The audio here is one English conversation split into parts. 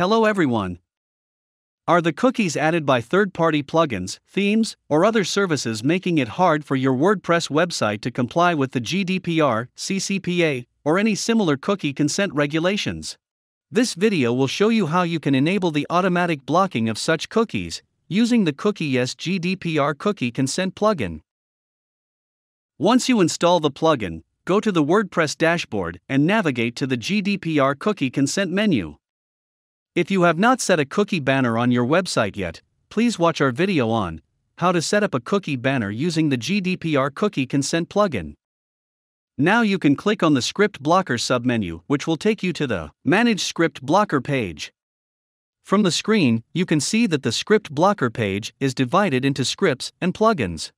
Hello everyone. Are the cookies added by third party plugins, themes, or other services making it hard for your WordPress website to comply with the GDPR, CCPA, or any similar cookie consent regulations? This video will show you how you can enable the automatic blocking of such cookies using the Yes GDPR Cookie Consent plugin. Once you install the plugin, go to the WordPress dashboard and navigate to the GDPR Cookie Consent menu. If you have not set a cookie banner on your website yet, please watch our video on how to set up a cookie banner using the GDPR cookie consent plugin. Now you can click on the script blocker submenu, which will take you to the manage script blocker page. From the screen, you can see that the script blocker page is divided into scripts and plugins.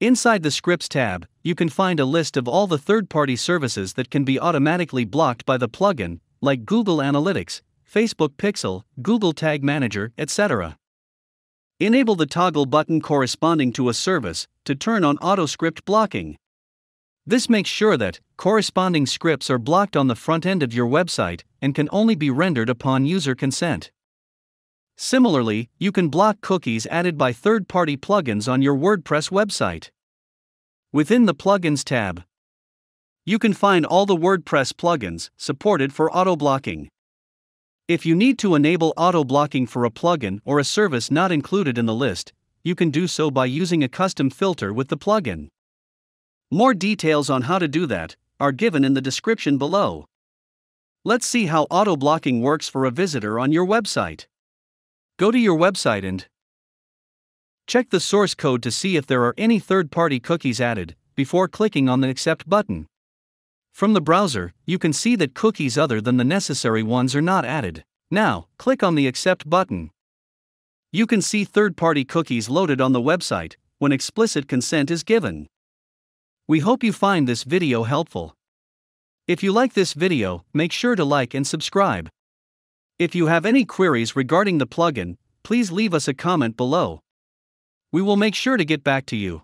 Inside the Scripts tab, you can find a list of all the third party services that can be automatically blocked by the plugin, like Google Analytics, Facebook Pixel, Google Tag Manager, etc. Enable the toggle button corresponding to a service to turn on auto script blocking. This makes sure that corresponding scripts are blocked on the front end of your website and can only be rendered upon user consent. Similarly, you can block cookies added by third party plugins on your WordPress website. Within the Plugins tab, you can find all the WordPress plugins supported for auto blocking. If you need to enable auto blocking for a plugin or a service not included in the list, you can do so by using a custom filter with the plugin. More details on how to do that are given in the description below. Let's see how auto blocking works for a visitor on your website. Go to your website and check the source code to see if there are any third party cookies added before clicking on the Accept button. From the browser, you can see that cookies other than the necessary ones are not added. Now, click on the Accept button. You can see third-party cookies loaded on the website when explicit consent is given. We hope you find this video helpful. If you like this video, make sure to like and subscribe. If you have any queries regarding the plugin, please leave us a comment below. We will make sure to get back to you.